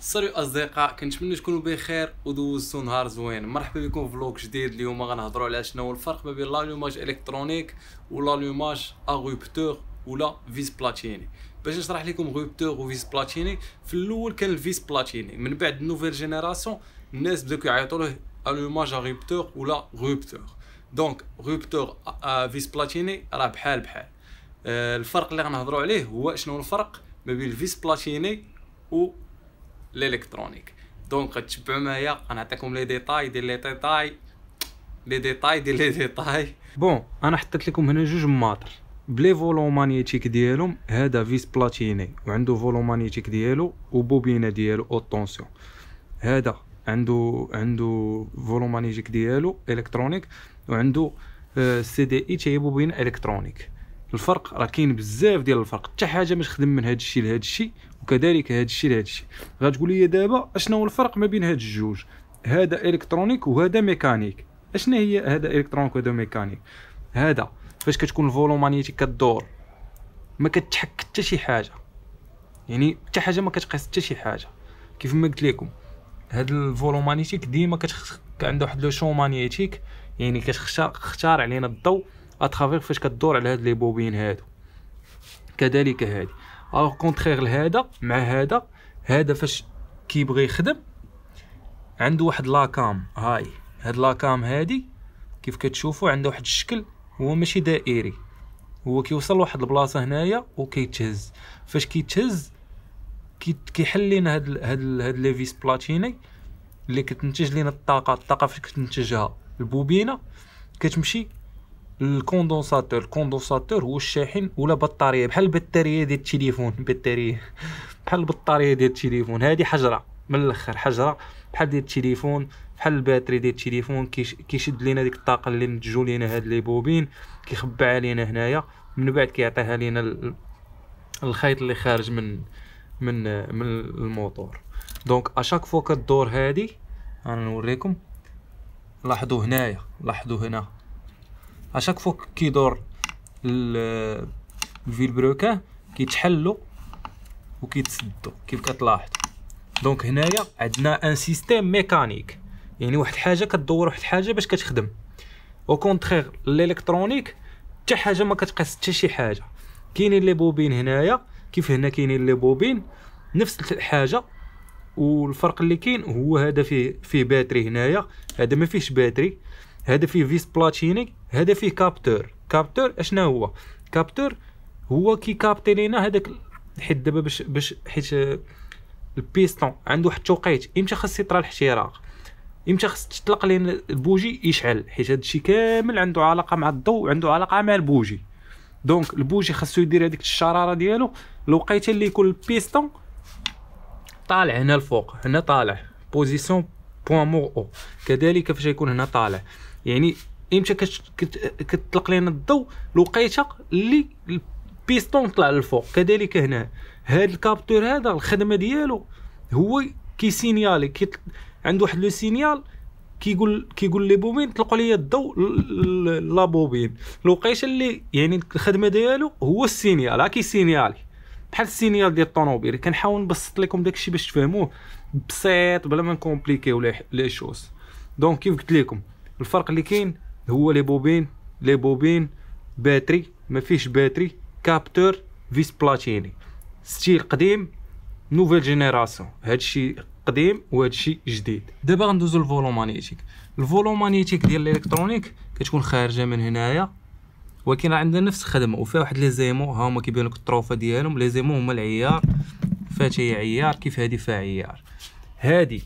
صاروا اصدقاء كنتمنى تكونوا بخير ودوزتوا نهار زوين مرحبا بكم في فلوق جديد اليوم غنهضروا على شنو هو الفرق ما بين لاليوماج الكترونيك ولالوماج اغوبتور ولا فيس بلاتيني باش نشرح لكم غوبتور وفيس بلاتيني في الاول كان الفيس بلاتيني من بعد نوفيل جينيراسيون الناس بداو كيعيطوا له الوماج اغوبتور ولا غوبتور دونك غوبتور فيس بلاتيني راه بحال بحال آه، الفرق اللي غنهضروا عليه هو شنو الفرق ما بين الفيس بلاتيني و الالكترونيك دونك تشبعوا معايا غنعطيكم لي ديتاي ديال لي ديتاي لي ديتاي ديال لي ديتاي بون انا حطيت لكم هنا جوج ماتر بلي فولو مانيتيك ديالهم هذا فيس بلاتيني وعنده فولو مانيتيك ديالو وبوبينه ديالو او طونسيون هذا عنده عنده فولون مانيتيك ديالو الكترونيك وعنده سي آه، دي اي e تاهي بوبين الكترونيك الفرق راه كاين بزاف ديال الفرق حتى حاجه ما تخدم من هذا الشيء لهذا الشيء وكذلك هذا الشيء لهذا الشيء غتقول لي دابا اشنو الفرق ما بين هاد الجوج هذا الكترونيك وهذا ميكانيك اشنا هي هذا الكترونيك وهذا ميكانيك هذا فاش كتكون الفولو مانيتيك كدور ما كتحك حتى شي حاجه يعني حتى حاجه ما كتقيس حتى شي حاجه كيف ما قلت لكم هذا الفولو مانيتيك ديما كتخ عنده واحد لو شو مانيتيك يعني كتختار علينا الضوء اترافير فاش كدور على هاد لي بوبين هادو كذلك هذه او كونترير لهذا مع هذا هذا فاش كيبغي يخدم عنده واحد لاكام هاي هاد لاكام هادي كيف كتشوفوا عنده واحد الشكل هو ماشي دائري هو كيوصل لواحد البلاصه هنايا وكيتهز فاش كيتهز كيحل لينا هاد هاد هاد ليفيس بلاتيني اللي كتنتج لينا الطاقه الطاقه فاش كتنتجها البوبينه كتمشي الكوندونساتور الكوندونساتور هو الشاحن ولا بطاريه بحال البطاريه ديال التليفون بطاريه بحال البطاريه ديال التليفون هادي حجره من الاخر حجره بحال ديال التليفون بحال الباتري ديال التليفون كيشد لينا ديك الطاقه اللي نتجو لينا هاد لي بوبين كيخبع علينا هنايا من بعد كيعطيها لينا الخيط اللي خارج من من من الموتور دونك اشاك فوا كدور هادي انا نوريكم لاحظوا هنايا لاحظوا هنا اشاك شاك فوا كيدور الفيل بروكا كيتحلوا وكيتسدوا كيف كتلاحظ دونك هنايا عندنا ان سيستيم ميكانيك يعني واحد الحاجه كدور واحد الحاجه باش كتخدم او كونترير الالكترونيك حتى حاجه ما كتقاس حتى شي حاجه كاينين لي بوبين هنايا كيف هنا كاينين لي بوبين نفس الحاجه والفرق اللي كاين هو هذا فيه فيه باتري هنايا هذا ما فيهش باتري هذا فيه فيس بلاتيني هذا فيه كابتور كابتور اشنا هو كابتور هو كي كابتي لينا هذاك حيت دابا باش باش حيت البيستون عنده واحد التوقيت امتى خاص يطرى الاحتراق امتى خاص تطلق لينا البوجي يشعل حيت هذا الشيء كامل عنده علاقه مع الضوء عنده علاقه مع البوجي دونك البوجي خاصو يدير هذيك الشراره ديالو الوقيته اللي يكون البيستون طالع هنا الفوق هنا طالع بوزيسيون بوان مور او كذلك فاش يكون هنا طالع يعني امتى كتطلق لنا الضوء الوقيته اللي البيستون طلع للفوق كذلك هنا هذا الكابتور هذا الخدمه ديالو هو كيسينيالي كي عنده واحد لو سينيال كيقول كيقول لي بوبين طلقوا لي الضوء لا بوبين الوقيته اللي يعني الخدمه ديالو هو السينيال ها كيسينيالي بحال السينيال ديال الطوموبيل كنحاول نبسط لكم داكشي باش تفهموه بسيط بلا ما نكومبليكيو لي شوز دونك كيف قلت لكم الفرق اللي كاين هو لي بوبين لي بوبين باتري ما مفيش باتري كابتور فيس بلاتيني ستيل قديم نوفيل جينيراسيون هادشي قديم وهادشي جديد دابا غندوزو للفولو مانيتيك الفولو مانيتيك ديال الالكترونيك كتكون خارجه من هنايا ولكن راه عندنا نفس الخدمه وفيها واحد لي زيمو ها هما كيبان لك الطروفه ديالهم لي زيمو هما العيار فات هي عيار كيف هادي فيها عيار هادي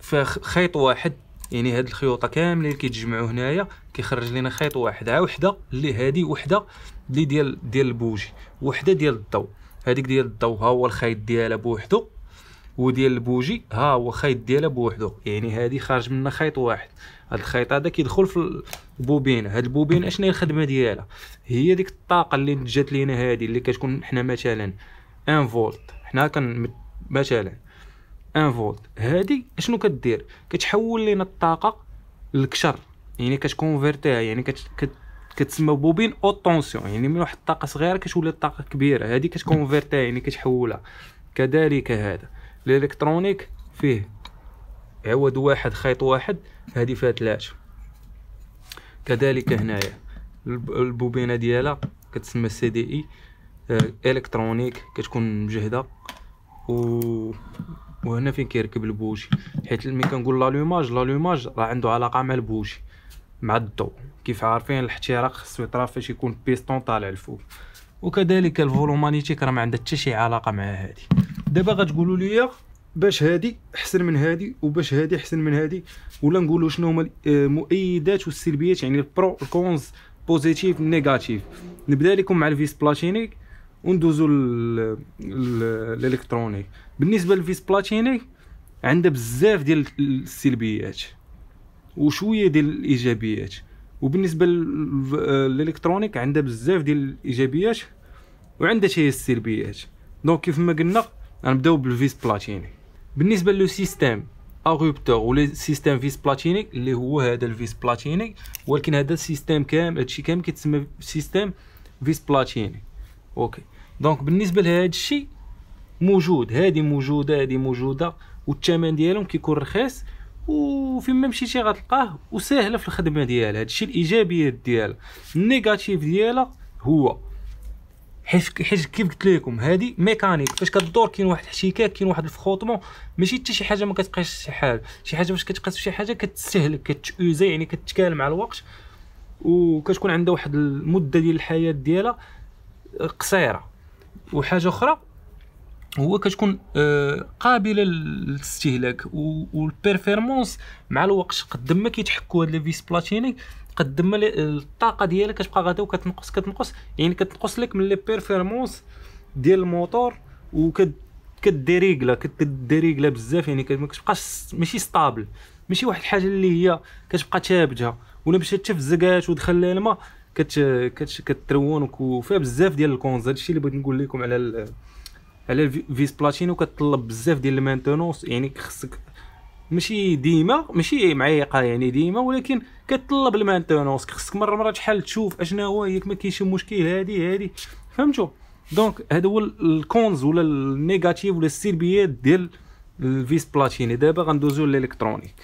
فخيط واحد يعني هاد الخيوطه كاملين اللي كيتجمعوا هنايا كيخرج لنا خيط واحد ع وحده اللي هادي وحده اللي ديال ديال البوجي وحده ديال الضو هذيك ديال الضو ها هو الخيط ديالها بوحدو وديال البوجي ها هو الخيط ديالها بوحدو يعني هادي خارج منها خيط واحد هاد الخيط هذا كيدخل في البوبينه هاد البوبينه اشنو هي الخدمه ديالها هي ديك الطاقه اللي جات لينا هادي اللي كتكون حنا مثلا 1 فولت حنا كن مثلا 1 فولت هادي شنو كدير كتحول لينا الطاقه للكشر يعني كتكونفيرتيها يعني كت... كتسمى بوبين او طونسيون يعني من واحد الطاقه صغيره كتولي الطاقه كبيره هذه كتكونفيرتيها يعني كتحولها كذلك هذا الالكترونيك فيه عود واحد خيط واحد هذه فيها ثلاثه كذلك هنايا البوبينه ديالها كتسمى سي دي اي آه، الكترونيك كتكون مجهده و وهنا فين كيركب البوشي حيت ملي كنقول لالوماج لالوماج راه عنده علاقه مع البوشي مع الضو كيف عارفين الاحتراق خصو يطرا فاش يكون البيستون طالع الفوق وكذلك الفولومانيتيك راه ما عندها حتى شي علاقه مع هادي دابا غتقولوا لي باش هادي احسن من هادي وباش هادي احسن من هادي ولا نقولوا شنو هما المؤيدات آه، والسلبيات يعني البرو الكونز بوزيتيف نيجاتيف نبدا لكم مع الفيس بلاتينيك وندوزو للالكترونيك بالنسبه للفيس بلاتيني عندها بزاف ديال السلبيات وشويه ديال الايجابيات وبالنسبه للالكترونيك عندها بزاف ديال الايجابيات وعنده شي السلبيات دونك كيف ما قلنا غنبداو بالفيس بلاتيني بالنسبه لو سيستيم اغوبتور ولا سيستيم فيس بلاتيني اللي هو هذا الفيس بلاتيني ولكن هذا السيستيم كامل هادشي كامل كيتسمى سيستيم فيس بلاتيني اوكي دونك بالنسبه لهذا الشيء موجود هذه موجوده هذه موجوده والثمن ديالهم كيكون رخيص وفيما مشيتي غتلقاه وساهله في الخدمه ديالها الشيء الايجابيات ديالها النيجاتيف ديالها هو حيت حيت كيف قلت لكم هذه ميكانيك فاش كدور كاين واحد الاحتكاك كاين واحد الفخوطمون ماشي حتى شي حاجه ما كتبقاش شي حاجه شي حاجه فاش كتقاس شي حاجه كتستهلك كتؤزي يعني كتكال مع الوقت وكتكون عندها واحد المده ديال الحياه ديالها قصيره وحاجه اخرى هو كتكون آه، قابله للاستهلاك والبيرفورمانس مع الوقت قد ما كيتحكوا هاد لي فيس بلاتينيك قد ما الطاقه ديالها كتبقى غادا وكتنقص كتنقص يعني كتنقص لك من لي بيرفورمانس ديال الموتور وكديريغلا كديريكلا بزاف يعني ما كتبقاش ماشي ستابل ماشي واحد الحاجه اللي هي كتبقى ثابته ولا مشات تفزقات ودخل لها الماء كت كت كترون وفيها بزاف ديال الكونز هادشي اللي بغيت نقول لكم على ال... على الفيس بلاتينو كتطلب بزاف ديال المانتونونس يعني خصك ماشي ديما ماشي معيقه يعني ديما ولكن كتطلب المانتونونس خصك مره مره شحال تشوف اشنا هو ياك ما كاينش مشكل هادي هادي فهمتوا دونك هذا هو الكونز ولا النيجاتيف ولا السلبيات ديال الفيس بلاتيني دابا غندوزو للالكترونيك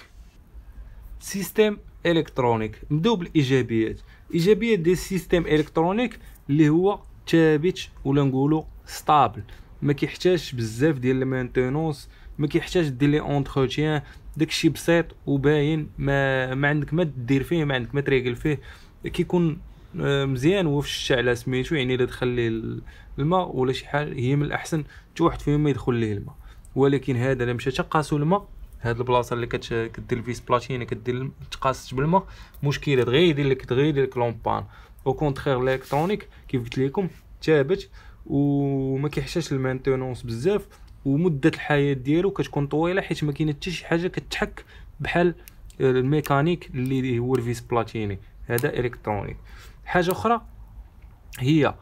سيستيم الكترونيك نبداو بالايجابيات ايجابيات ديال السيستيم الكترونيك اللي هو ثابت ولا نقولو ستابل ما كيحتاجش بزاف ديال المينتونس ما كيحتاجش دير لي اونتروتيان داكشي بسيط وباين ما ما عندك ما دير فيه ما عندك ما تريقل فيه كيكون آه، مزيان وفي الشعله سميتو يعني الا دخل ليه الماء ولا شي حاجه هي من الاحسن حتى واحد فيهم ما يدخل ليه الماء ولكن هذا الا مشى تقاسو الماء هاد البلاصه اللي كدير الفيس بلاتين يعني كدير تقاست بالماء مشكله دغيا يدير لك دغيا يدير لك لومبان او كونترير الالكترونيك كيف قلت لكم ثابت وما كيحتاجش المانتونونس بزاف ومده الحياه ديالو كتكون طويله حيت ما كاين حتى شي حاجه كتحك بحال الميكانيك اللي هو الفيس بلاتيني هذا الكترونيك حاجه اخرى هي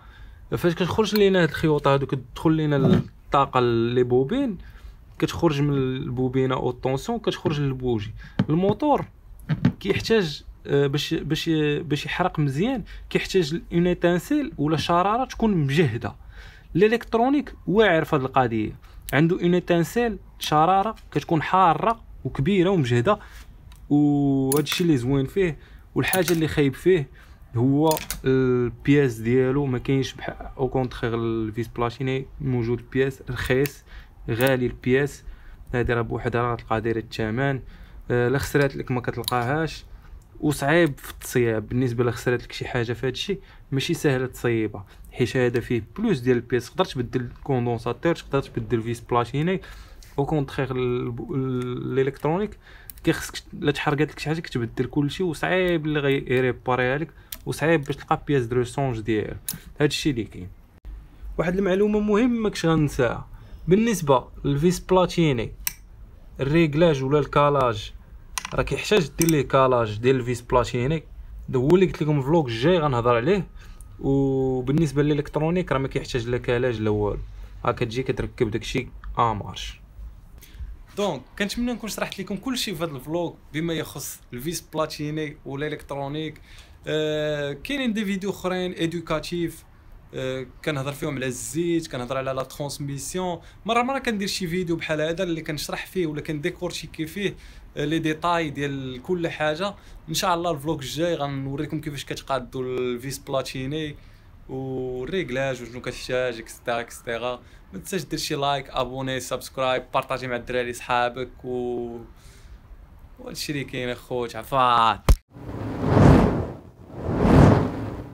فاش كتخرج لينا هاد الخيوط هادو كتدخل لينا الطاقه لي بوبين كتخرج من البوبينه او الطونسيون كتخرج للبوجي الموتور كيحتاج آه، باش باش باش يحرق مزيان كيحتاج اون ايتانسيل ولا شراره تكون مجهده الالكترونيك واعر في هذه القضيه عنده اون ايتانسيل شراره كتكون حاره وكبيره ومجهده وهذا الشيء اللي زوين فيه والحاجه اللي خايب فيه هو البياس ديالو ما كاينش بحال او كونتخيغ الفيس بلاتيني موجود بياس رخيص غالي البياس هادي راه بوحدها راه تلقى دايره الثمن آه، لا خسرات لك ما كتلقاهاش وصعيب في التصياب بالنسبه لخسرات لك شي حاجه في هادشي ماشي سهله تصيبها حيت هذا فيه بلوس ديال البياس تقدر تبدل الكوندونساتور تقدر تبدل فيس بلاتيني او كونترير الالكترونيك كيخصك لا تحرقات لك شي حاجه كتبدل كلشي وصعيب اللي غيريباري لك وصعيب باش تلقى بياس دو سونج ديالها هادشي اللي كاين واحد المعلومه مهمه كنت غنساها بالنسبه للفيس بلاتيني الريكلاج ولا الكالاج راك يحتاج دير ليه كالاج ديال الفيس بلاتيني هو اللي قلت لكم فلوق الجاي غنهضر عليه وبالنسبه للالكترونيك راه ما كيحتاج لا كالاج لا والو ها كتجي كتركب داكشي آه، مارش دونك كنتمنى نكون شرحت لكم كل شيء في هذا الفلوق بما يخص الفيس بلاتيني والالكترونيك آه كاينين دي فيديو اخرين ادوكاتيف كنهضر فيهم على الزيت كنهضر على لا ترانسميسيون مره مره كندير شي فيديو بحال هذا اللي كنشرح فيه ولا شي فيه آه، لي ديتاي ديال كل حاجه ان شاء الله الفلوق الجاي غنوريكم كيفاش كتقادوا الفيس بلاتيني والريغلاج وشنو كتحتاج اكسترا اكسترا ما تنساش دير شي لايك ابوني سبسكرايب بارطاجي مع الدراري صحابك و وهادشي اللي كاين اخوت عفات